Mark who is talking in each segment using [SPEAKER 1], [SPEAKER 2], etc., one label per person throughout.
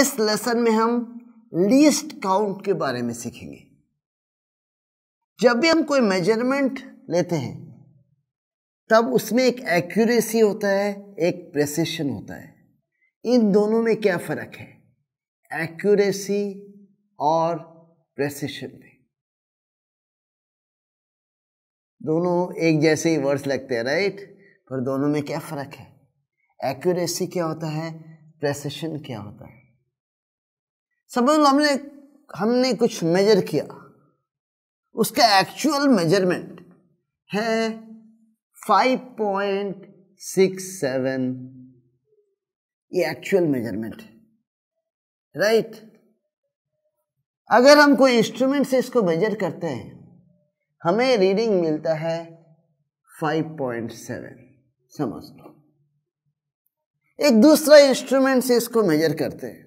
[SPEAKER 1] इस लेसन में हम लीस्ट काउंट के बारे में सीखेंगे जब भी हम कोई मेजरमेंट लेते हैं तब उसमें एक एक्यूरेसी होता है एक प्रेसिशन होता है इन दोनों में क्या फ़र्क है एक्यूरेसी और प्रेसिशन में दोनों एक जैसे ही वर्ड्स लगते हैं राइट पर दोनों में क्या फ़र्क है एक्यूरेसी क्या होता है प्रेसिशन क्या होता है समझ लो हमने हमने कुछ मेजर किया उसका एक्चुअल मेजरमेंट है 5.67 ये एक्चुअल मेजरमेंट है राइट अगर हम कोई इंस्ट्रूमेंट से इसको मेजर करते हैं हमें रीडिंग मिलता है 5.7 समझ लो एक दूसरा इंस्ट्रूमेंट से इसको मेजर करते हैं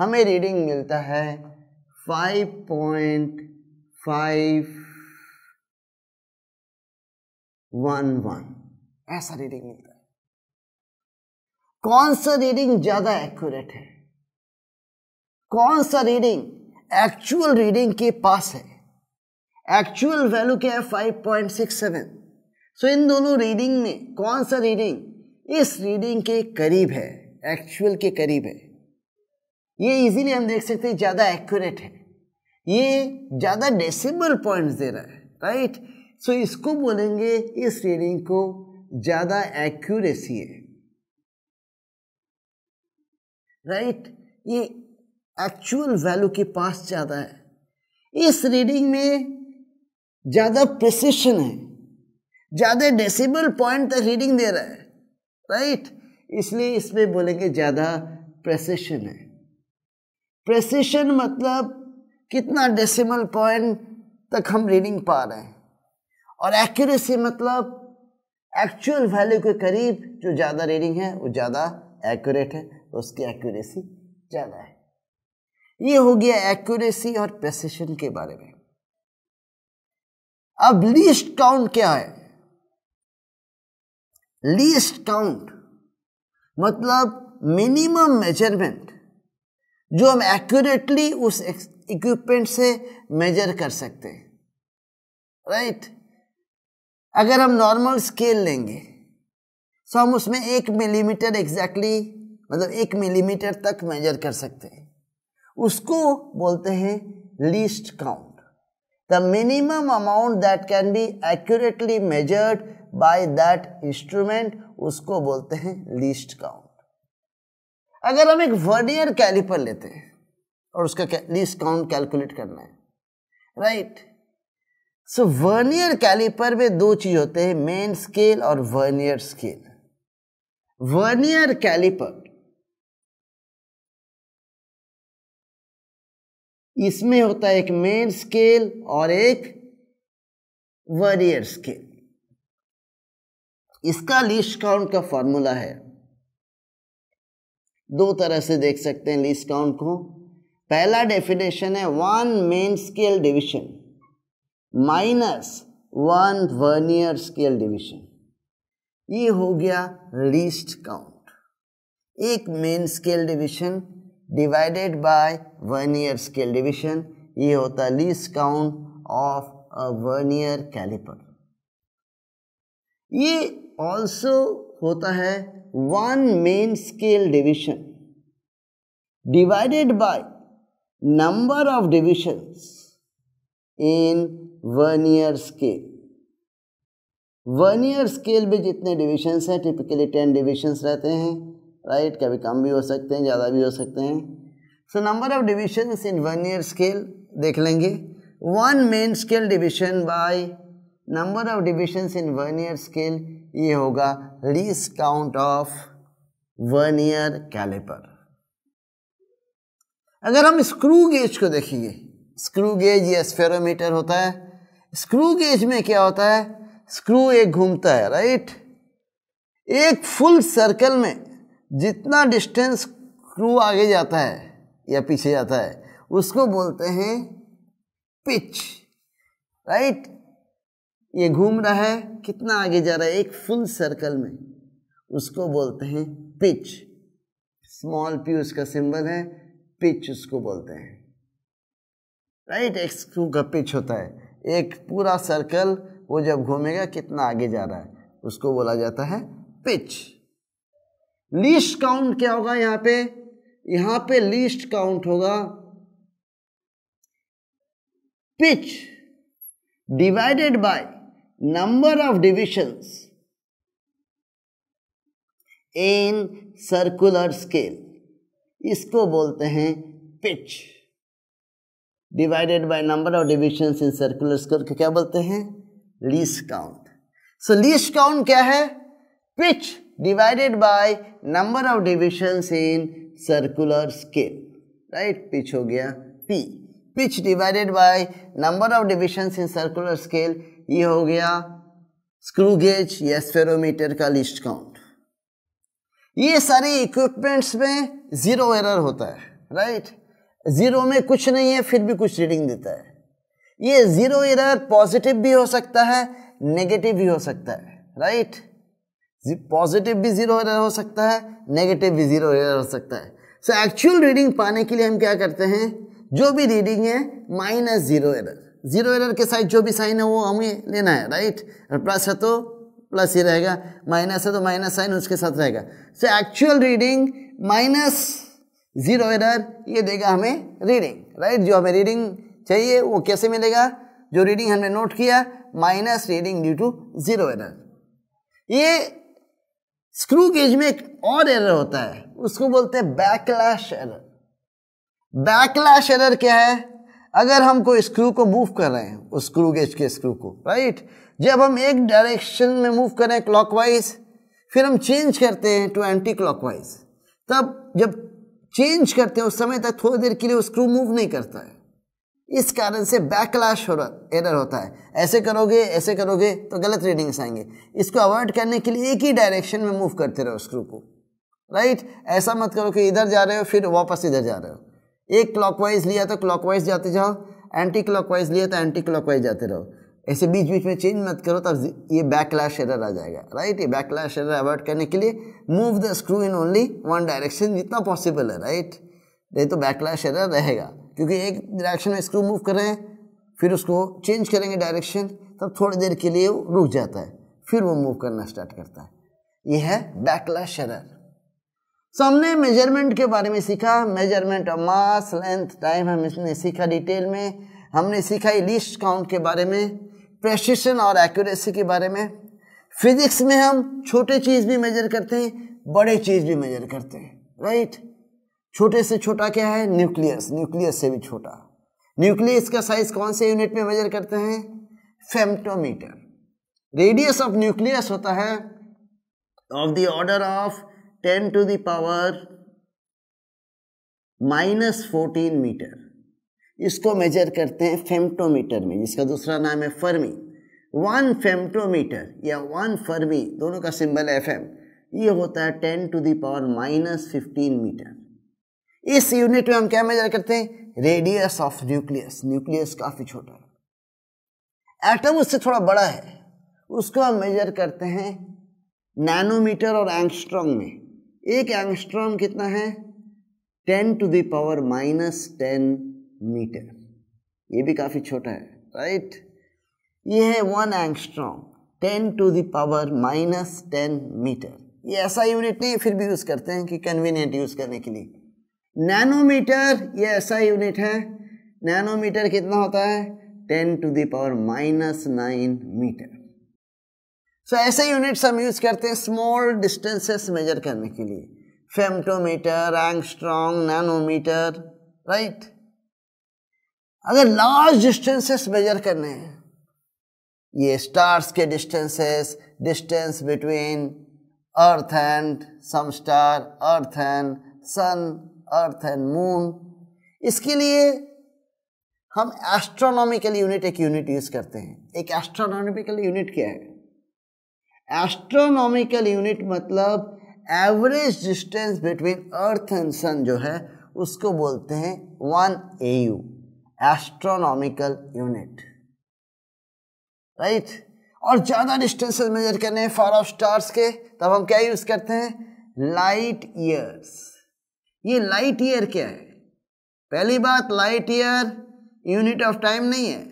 [SPEAKER 1] हमें रीडिंग मिलता है five point five one one ऐसा रीडिंग मिलता है कौन सा रीडिंग ज्यादा एक्यूरेट है कौन सा रीडिंग एक्चुअल रीडिंग के पास है एक्चुअल वैल्यू क्या है five point six seven so इन दोनों रीडिंग में कौन सा रीडिंग इस रीडिंग के करीब है एक्चुअल के करीब है ये इजीली हम देख सकते हैं ज़्यादा एक्यूरेट है ये ज़्यादा डेसिमल पॉइंट्स दे रहा है राइट सो so, इसको बोलेंगे इस रीडिंग को ज़्यादा एक्यूरेसी है राइट ये एक्चुअल वैल्यू के पास ज़्यादा है इस रीडिंग में ज़्यादा प्रिसिशन है ज़्यादा डेसिबल पॉइंट तक रीडिंग दे रहा है राइट इसलिए इसमें बोलेंगे ज़्यादा प्रसिशन है प्रेसिशन मतलब कितना डेसिमल पॉइंट तक हम रीडिंग पा रहे हैं और एक्यूरेसी मतलब एक्चुअल वैल्यू के करीब जो ज़्यादा रीडिंग है वो ज़्यादा एक्यूरेट है तो उसकी एक्यूरेसी ज़्यादा है ये हो गया एक्यूरेसी और प्रेसिशन के बारे में अब लीस्ट काउंट क्या है लीस्ट काउंट मतलब मिनिमम मेजरमेंट जो हम एक्यूरेटली उस इक्विपमेंट से मेजर कर सकते हैं राइट right? अगर हम नॉर्मल स्केल लेंगे तो हम उसमें एक मिलीमीटर एग्जैक्टली मतलब एक मिलीमीटर तक मेजर कर सकते हैं उसको बोलते हैं least count the minimum amount that can be accurately measured by that instrument उसको बोलते हैं लीस्ट काउंट अगर हम एक वर्नियर कैलिपर लेते हैं और उसका लीस काउंट कैलकुलेट करना है राइट सो वर्नियर कैलिपर में दो चीज होते हैं मेन स्केल और वर्नियर स्केल वर्नियर कैलिपर इसमें होता है एक मेन स्केल और एक वर्नियर स्केल इसका लीस्ट काउंट का फॉर्मूला है दो तरह से देख सकते हैं लीस्ट काउंट को पहला डेफिनेशन है one main scale division minus one vernier scale division ये हो गया लीस्ट काउंट एक main scale division divided by vernier scale division ये होता है least count of a vernier calliper ये ऑल्सो होता है one main scale division divided by number of number in one vernier scale vernier scale पे जितने डिविशन्स हैं typically ten डिविशंस रहते हैं राइट कभी कम भी हो सकते हैं ज़्यादा भी हो सकते हैं so number of divisions in one vernier scale देख लेंगे one main scale division by number of divisions in one vernier scale ये होगा least count of vernier calliper अगर हम स्क्रू गेज को देखेंगे स्क्रू गेज या स्पेरोमीटर होता है स्क्रू गेज में क्या होता है स्क्रू एक घूमता है राइट एक फुल सर्कल में जितना डिस्टेंस स्क्रू आगे जाता है या पीछे जाता है उसको बोलते हैं पिच राइट ये घूम रहा है कितना आगे जा रहा है एक फुल सर्कल में उसको बोलते हैं पिच स्मॉल पी उसका सिंबल है पिच उसको बोलते हैं राइट एक्स क्यू का पिच होता है एक पूरा सर्कल वो जब घूमेगा कितना आगे जा रहा है उसको बोला जाता है पिच लीस्ट काउंट क्या होगा यहाँ पे यहाँ पे लीस्ट काउंट होगा pitch divided by number of divisions in circular scale इसको बोलते हैं pitch divided by number of divisions in circular scale को क्या बोलते हैं least count so least count क्या है pitch divided by number of divisions in circular scale right pitch हो गया p pitch divided by number of divisions in circular scale ये हो गया स्क्रू गेज या स्पेरोमीटर का लिस्ट काउंट ये सारे इक्विपमेंट्स में जीरो एरर होता है राइट जीरो में कुछ नहीं है फिर भी कुछ रीडिंग देता है ये जीरो एरर पॉजिटिव भी हो सकता है नेगेटिव भी हो सकता है राइट पॉजिटिव भी जीरो एरर हो सकता है नेगेटिव भी जीरो एरर हो सकता है सो एक्चुअल रीडिंग पाने के लिए हम क्या करते हैं जो भी रीडिंग है minus zero error zero error के साथ जो भी साइन है वो हमें लेना है राइट और प्लस है तो प्लस ही रहेगा माइनस है तो माइनस साइन उसके साथ रहेगा so actual reading minus zero error ये देगा हमें रीडिंग राइट जो हमें रीडिंग चाहिए वो कैसे मिलेगा जो रीडिंग हमने नोट किया minus reading due to zero error ये स्क्रू गेज में एक और एरर होता है उसको बोलते हैं बैकलैश एरर बैकलैश एरर क्या है अगर हम कोई स्क्रू को मूव कर रहे हैं उस स्क्रू गेज के स्क्रू को राइट जब हम एक डायरेक्शन में मूव करें क्लॉकवाइज फिर हम चेंज करते हैं टू एंटी क्लॉकवाइज तब जब चेंज करते हैं उस समय तक थोड़ी देर के लिए स्क्रू मूव नहीं करता है इस कारण से बैकलैश हो रहा एरर होता है ऐसे करोगे ऐसे करोगे तो गलत रीडिंग्स आएंगे इसको अवॉइड करने के लिए एक ही डायरेक्शन में मूव करते रहो स्क्रू को राइट ऐसा मत करो कि इधर जा रहे हो फिर वापस इधर जा रहे हो एक क्लॉकवाइज लिया तो क्लॉकवाइज जाते जाओ एंटी क्लॉकवाइज लिया तो एंटी क्लॉकवाइज जाते रहो ऐसे बीच बीच में चेंज मत करो तब ये बैकलैश एरर आ जाएगा राइट ये बैकलैश एरर अवॉइड करने के लिए move the screw in only one direction जितना पॉसिबल है राइट नहीं तो बैकलैश एरर रहेगा क्योंकि एक डायरेक्शन में स्क्रू मूव कर रहे हैं फिर उसको चेंज करेंगे डायरेक्शन तब थोड़ी देर के लिए वो रुक जाता है फिर वो मूव करना स्टार्ट करता है ये है बैकलैश एरर सो हमने मेजरमेंट के बारे में सीखा measurement of mass length time हम इसने सीखा डिटेल में हमने सीखा लिस्ट काउंट के बारे में प्रेसिशन और एक्यूरेसी के बारे में फिजिक्स में हम छोटे चीज़ भी मेजर करते हैं बड़े चीज़ भी मेजर करते हैं राइट छोटे से छोटा क्या है न्यूक्लियस न्यूक्लियस से भी छोटा न्यूक्लियस का साइज कौन से यूनिट में मेजर करते हैं फेम्टोमीटर रेडियस ऑफ न्यूक्लियस होता है of the order of 10 to the power minus fourteen metre इसको मेजर करते हैं फेमटोमीटर में जिसका दूसरा नाम है फर्मी वन फेमटोमीटर या वन फर्मी दोनों का सिंबल एफ एम ये होता है ten to the power minus fifteen metre इस यूनिट में हम क्या मेजर करते हैं रेडियस ऑफ न्यूक्लियस न्यूक्लियस काफ़ी छोटा है एटम उससे थोड़ा बड़ा है उसको हम मेजर करते हैं नैनोमीटर और एंगस्ट्रॉन्ग में एक एंगस्ट्रॉम कितना है ten to the power minus ten metre ये भी काफ़ी छोटा है राइट ये है one angstrom ten to the power minus ten metre ये ऐसा यूनिट नहीं फिर भी यूज़ करते हैं कि कन्वीनियंट यूज़ करने के लिए नैनोमीटर ये ऐसा यूनिट है नैनोमीटर कितना होता है ten to the power minus nine metre so so, ऐसे यूनिट्स हम यूज़ करते हैं स्मॉल डिस्टेंसेस मेजर करने के लिए फेमटोमीटर एंगस्ट्रॉन्ग नैनोमीटर राइट अगर लार्ज डिस्टेंसेस मेजर करने हैं ये स्टार्स के distances distance between earth and some star earth and sun earth and moon इसके लिए हम एस्ट्रोनॉमिकल यूनिट एक यूनिट यूज़ करते हैं एक एस्ट्रोनॉमिकल यूनिट क्या है एस्ट्रोनॉमिकल यूनिट मतलब average distance between earth and sun जो है उसको बोलते हैं one A U astronomical unit right और ज़्यादा डिस्टेंसेस मेजर करने हैं फार ऑफ स्टार्स के तब हम क्या यूज़ करते हैं लाइट ईयर्स ये लाइट ईयर क्या है पहली बात light year unit of time नहीं है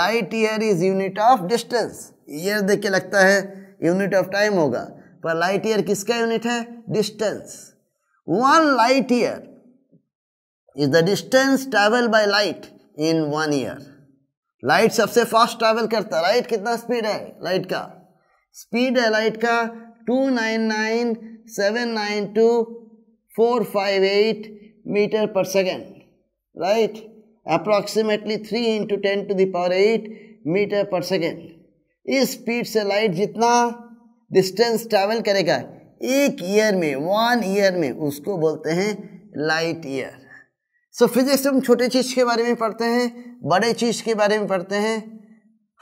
[SPEAKER 1] light year is unit of distance year देख के लगता है यूनिट ऑफ टाइम होगा पर लाइट ईयर किसका यूनिट है distance one light year is the distance travel by light in one year light सबसे फास्ट ट्रेवल करता है लाइट कितना स्पीड है लाइट का स्पीड है लाइट का two nine nine seven nine two four five eight metre per second right approximately three into ten to the power eight metre per second इस speed से light जितना डिस्टेंस ट्रैवल करेगा एक year में one year में उसको बोलते हैं लाइट ईयर सो फिजिक्स हम छोटे चीज़ के बारे में पढ़ते हैं बड़े चीज़ के बारे में पढ़ते हैं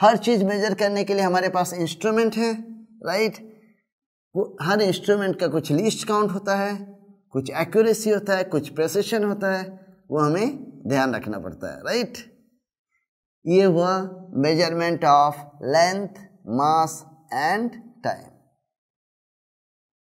[SPEAKER 1] हर चीज़ मेजर करने के लिए हमारे पास इंस्ट्रूमेंट है राइट हर इंस्ट्रूमेंट का कुछ लीस्ट काउंट होता है कुछ एक्यूरेसी होता है कुछ प्रेसिशन होता है वो हमें ध्यान रखना पड़ता है राइट ये हुआ measurement of length mass and time